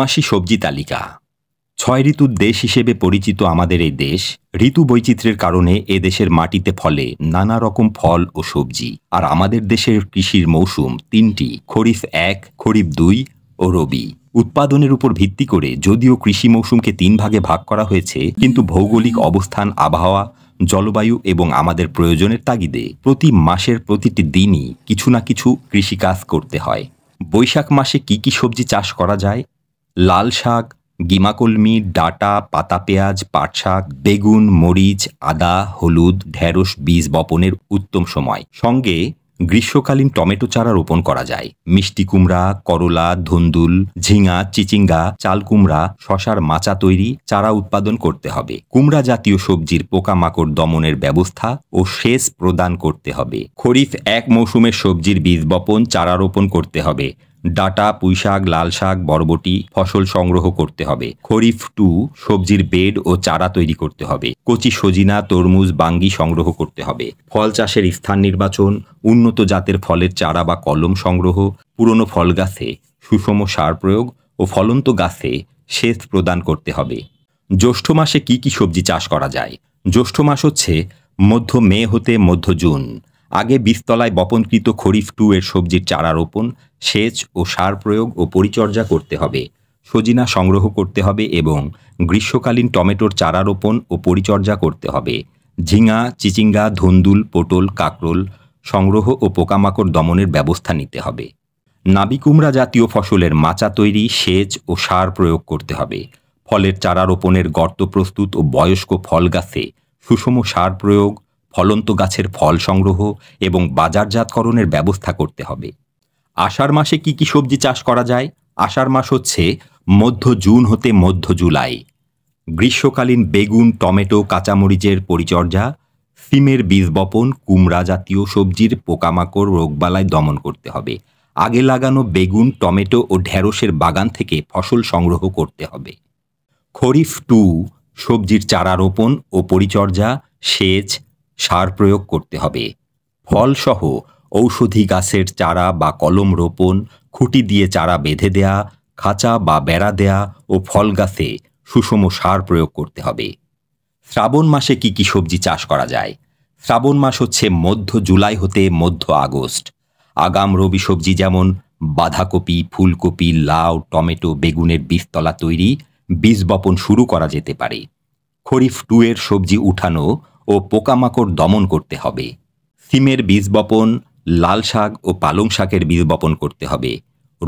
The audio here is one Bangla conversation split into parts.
মাসি সবজি তালিকা ছয় ঋতুর দেশ হিসেবে পরিচিত আমাদের এই দেশ ঋতু বৈচিত্র্যের কারণে এ দেশের মাটিতে ফলে নানা রকম ফল ও সবজি আর আমাদের দেশের কৃষির মৌসুম তিনটি খরিফ এক খরিফ দুই ও রবি উৎপাদনের উপর ভিত্তি করে যদিও কৃষি মৌসুমকে তিন ভাগে ভাগ করা হয়েছে কিন্তু ভৌগোলিক অবস্থান আবহাওয়া জলবায়ু এবং আমাদের প্রয়োজনের তাগিদে প্রতি মাসের প্রতিটি দিনই কিছু না কিছু কৃষিকাজ করতে হয় বৈশাখ মাসে কি কি সবজি চাষ করা যায় লাল শাক গিমাকলমি ডাটা পাতা পেঁয়াজ পাট শাক বেগুন মরিচ আদা হলুদ ঢেঁড়স বীজ বপনের উত্তম সময় সঙ্গে গ্রীষ্মকালীন টমেটো চারা রোপণ করা যায় মিষ্টি কুমড়া করলা ধুন্দুল ঝিঙা চিচিঙ্গা চাল কুমড়া শশার মাচা তৈরি চারা উৎপাদন করতে হবে কুমড়া জাতীয় সবজির পোকামাকড় দমনের ব্যবস্থা ও সেচ প্রদান করতে হবে খরিফ এক মৌসুমের সবজির বীজ বপন চারা রোপণ করতে হবে ডাটা পুঁইশাক লাল শাক বরবটি ফসল সংগ্রহ করতে হবে খরিফ টু সবজির বেড ও চারা তৈরি করতে হবে কচি সজিনা তরমুজ বাঙ্গি সংগ্রহ করতে হবে ফল চাষের স্থান নির্বাচন উন্নত জাতের ফলের চারা বা কলম সংগ্রহ পুরনো ফল গাছে সুষম সার প্রয়োগ ও ফলন্ত গাছে সেচ প্রদান করতে হবে জ্যৈষ্ঠ মাসে কি কি সবজি চাষ করা যায় জ্যৈষ্ঠ মাস হচ্ছে মধ্য মে হতে মধ্য জুন আগে বীজতলায় বপনকৃত খরিফ টু এর সবজির চারা রোপণ সেচ ও সার প্রয়োগ ও পরিচর্যা করতে হবে সজিনা সংগ্রহ করতে হবে এবং গ্রীষ্মকালীন টমেটোর চারা রোপণ ও পরিচর্যা করতে হবে ঝিঙা চিচিঙ্গা ধন্দুল পটল কাকরোল সংগ্রহ ও পোকামাকড় দমনের ব্যবস্থা নিতে হবে নাবিকুমড়া জাতীয় ফসলের মাচা তৈরি সেচ ও সার প্রয়োগ করতে হবে ফলের চারা রোপণের গর্ত প্রস্তুত ও বয়স্ক ফল গাছে সুষম সার প্রয়োগ ফলন্ত গাছের ফল সংগ্রহ এবং বাজারজাতকরণের ব্যবস্থা করতে হবে আষাঢ় মাসে কি কি সবজি চাষ করা যায় আষাঢ় মাস হচ্ছে মধ্য জুন হতে মধ্য জুলাই গ্রীষ্মকালীন বেগুন টমেটো কাঁচামরিচের পরিচর্যা সিমের বীজ বপন কুমড়া জাতীয় সবজির পোকামাকড় রোগবালায় দমন করতে হবে আগে লাগানো বেগুন টমেটো ও ঢ্যাঁড়সের বাগান থেকে ফসল সংগ্রহ করতে হবে খরিফ টু সবজির চারা রোপণ ও পরিচর্যা সেচ সার প্রয়োগ করতে হবে ফলসহ ঔষধি গাছের চারা বা কলম রোপণ খুঁটি দিয়ে চারা বেঁধে দেয়া খাঁচা বা বেড়া দেয়া ও ফল গাছে সুষম সার প্রয়োগ করতে হবে শ্রাবণ মাসে কি কি সবজি চাষ করা যায় শ্রাবণ মাস হচ্ছে মধ্য জুলাই হতে মধ্য আগস্ট আগাম রবি সবজি যেমন বাঁধাকপি ফুলকপি লাউ টমেটো বেগুনের বীজতলা তৈরি বীজ বপন শুরু করা যেতে পারে খরিফ টু এর সবজি উঠানো ও পোকামাকড় দমন করতে হবে সিমের বীজ বপন লাল শাক ও পালং শাকের বীজ বপন করতে হবে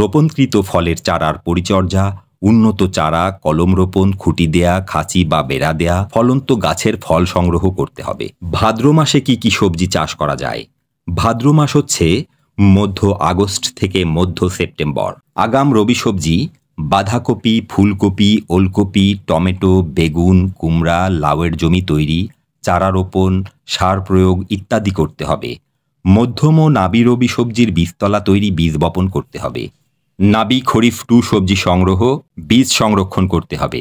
রোপণকৃত ফলের চারার পরিচর্যা উন্নত চারা কলম রোপণ খুঁটি দেয়া খাঁচি বা বেড়া দেয়া ফলন্ত গাছের ফল সংগ্রহ করতে হবে ভাদ্র মাসে কি কি সবজি চাষ করা যায় ভাদ্র মাস হচ্ছে মধ্য আগস্ট থেকে মধ্য সেপ্টেম্বর আগাম রবি সবজি বাঁধাকপি ফুলকপি ওলকপি টমেটো বেগুন কুমড়া লাউয়ের জমি তৈরি চারা রোপণ সার প্রয়োগ ইত্যাদি করতে হবে মধ্যম ও নাবি রবি সবজির বীজতলা তৈরি বীজ বপন করতে হবে নাবি খরিফ টু সবজি সংগ্রহ বীজ সংরক্ষণ করতে হবে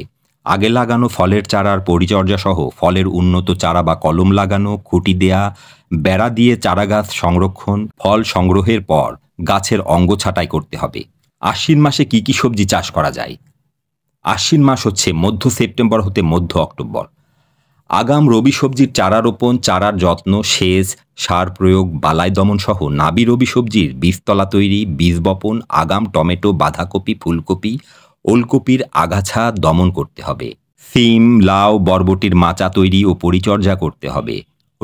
আগে লাগানো ফলের চারার পরিচর্যা সহ ফলের উন্নত চারা বা কলম লাগানো খুঁটি দেয়া বেড়া দিয়ে চারা গাছ সংরক্ষণ ফল সংগ্রহের পর গাছের অঙ্গ ছাঁটাই করতে হবে আশ্বিন মাসে কি কি সবজি চাষ করা যায় আশ্বিন মাস হচ্ছে মধ্য সেপ্টেম্বর হতে মধ্য অক্টোবর আগাম রবি সবজির চারা রোপণ চারার যত্ন সেচ সার প্রয়োগ বালাই দমন সহ নাবি রবি সবজির বীজতলা তৈরি বীজ বপন আগাম টমেটো বাঁধাকপি ফুলকপি ওলকপির আগাছা দমন করতে হবে সিম লাউ বরবটির মাচা তৈরি ও পরিচর্যা করতে হবে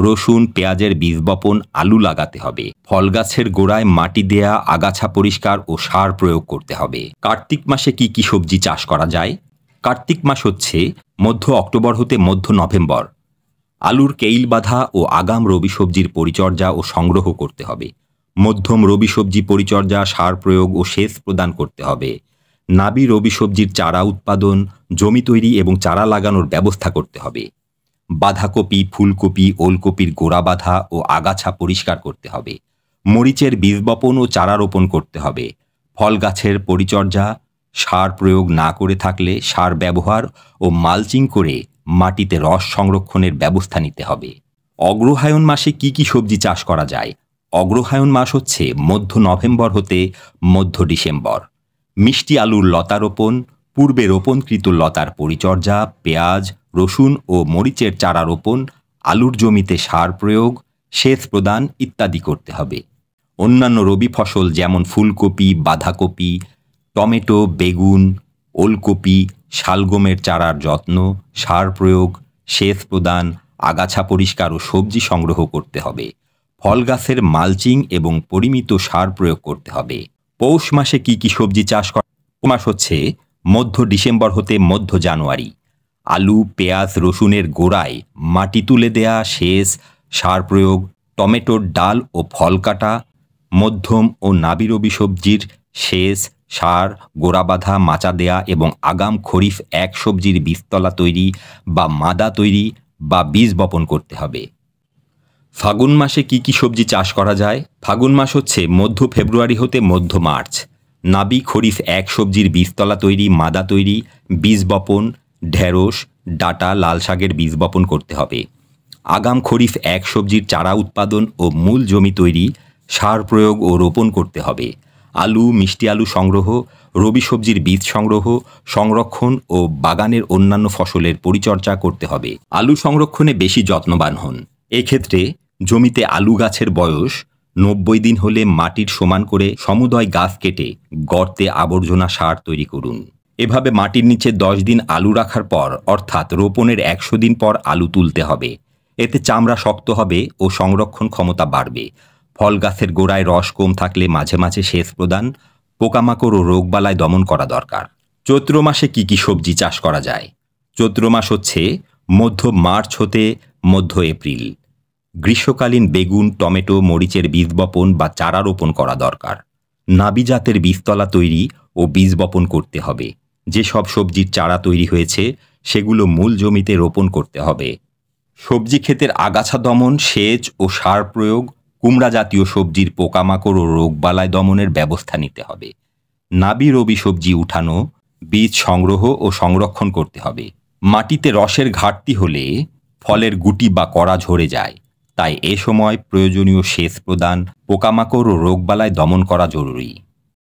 রসুন পেঁয়াজের বীজ বপন আলু লাগাতে হবে ফল গাছের গোড়ায় মাটি দেয়া আগাছা পরিষ্কার ও সার প্রয়োগ করতে হবে কার্তিক মাসে কি কি সবজি চাষ করা যায় কার্তিক মাস হচ্ছে মধ্য অক্টোবর হতে মধ্য নভেম্বর আলুর কেইল বাঁধা ও আগাম রবি সবজির পরিচর্যা ও সংগ্রহ করতে হবে মধ্যম রবি সবজি পরিচর্যা সার প্রয়োগ ও সেচ প্রদান করতে হবে নাবি রবি সবজির চারা উৎপাদন জমি তৈরি এবং চারা লাগানোর ব্যবস্থা করতে হবে বাঁধাকপি ফুলকপি ওলকপির গোড়া বাঁধা ও আগাছা পরিষ্কার করতে হবে মরিচের বীজ বপন ও চারা রোপণ করতে হবে ফল গাছের পরিচর্যা সার প্রয়োগ না করে থাকলে সার ব্যবহার ও মালচিং করে মাটিতে রস সংরক্ষণের ব্যবস্থা নিতে হবে অগ্রহায়ণ মাসে কি কি সবজি চাষ করা যায় অগ্রহায়ণ মাস হচ্ছে মধ্য নভেম্বর হতে মধ্য ডিসেম্বর মিষ্টি আলুর লতা রোপণ পূর্বে রোপণকৃত লতার পরিচর্যা পেঁয়াজ রসুন ও মরিচের চারা রোপণ আলুর জমিতে সার প্রয়োগ সেচ প্রদান ইত্যাদি করতে হবে অন্যান্য রবি ফসল যেমন ফুলকপি বাঁধাকপি টমেটো বেগুন ওলকপি শালগমের চারার যত্ন সার প্রয়োগ সেচ প্রদান আগাছা পরিষ্কার ও সবজি সংগ্রহ করতে হবে ফল গাছের মালচিং এবং পরিমিত সার প্রয়োগ করতে হবে পৌষ মাসে কি কি সবজি চাষ করা মাস হচ্ছে মধ্য ডিসেম্বর হতে মধ্য জানুয়ারি আলু পেঁয়াজ রসুনের গোড়ায় মাটি তুলে দেয়া সেচ সার প্রয়োগ টমেটোর ডাল ও ফল কাটা মধ্যম ও নাবিরবি সবজির সেচ সার গোড়া বাঁধা মাচা দেয়া এবং আগাম খরিফ এক সবজির বীজতলা তৈরি বা মাদা তৈরি বা বীজ বপন করতে হবে ফাগুন মাসে কি কি সবজি চাষ করা যায় ফাগুন মাস হচ্ছে মধ্য ফেব্রুয়ারি হতে মধ্য মার্চ নাবি খরিফ এক সবজির বীজতলা তৈরি মাদা তৈরি বীজ বপন ঢেঁড়স ডাটা লাল শাকের বীজ বপন করতে হবে আগাম খরিফ এক সবজির চারা উৎপাদন ও মূল জমি তৈরি সার প্রয়োগ ও রোপণ করতে হবে আলু মিষ্টি আলু সংগ্রহ রবি সবজির বীজ সংগ্রহ সংরক্ষণ ও বাগানের অন্যান্য ফসলের পরিচর্যা করতে হবে আলু সংরক্ষণে বেশি যত্নবান হন এক্ষেত্রে জমিতে আলু গাছের বয়স নব্বই দিন হলে মাটির সমান করে সমুদয় গাছ কেটে গর্তে আবর্জনা সার তৈরি করুন এভাবে মাটির নিচে দশ দিন আলু রাখার পর অর্থাৎ রোপণের একশো দিন পর আলু তুলতে হবে এতে চামড়া শক্ত হবে ও সংরক্ষণ ক্ষমতা বাড়বে ফল গাছের গোড়ায় রস কম থাকলে মাঝে মাঝে সেচ প্রদান পোকামাকড় ও রোগবালায় দমন করা দরকার চৈত্র মাসে কি কি সবজি চাষ করা যায় চৈত্র মাস হচ্ছে মধ্য মার্চ হতে মধ্য এপ্রিল গ্রীষ্মকালীন বেগুন টমেটো মরিচের বীজ বপন বা চারা রোপণ করা দরকার নাবিজাতের বীজতলা তৈরি ও বীজ বপন করতে হবে যেসব সবজির চারা তৈরি হয়েছে সেগুলো মূল জমিতে রোপণ করতে হবে সবজি ক্ষেতের আগাছা দমন সেচ ও সার প্রয়োগ কুমড়া জাতীয় সবজির পোকামাকড় ও রোগবালায় দমনের ব্যবস্থা নিতে হবে নাবি রবি সবজি উঠানো বীজ সংগ্রহ ও সংরক্ষণ করতে হবে মাটিতে রসের ঘাটতি হলে ফলের গুটি বা কড়া ঝরে যায় তাই এ সময় প্রয়োজনীয় সেচ প্রদান পোকামাকড় ও রোগবালায় দমন করা জরুরি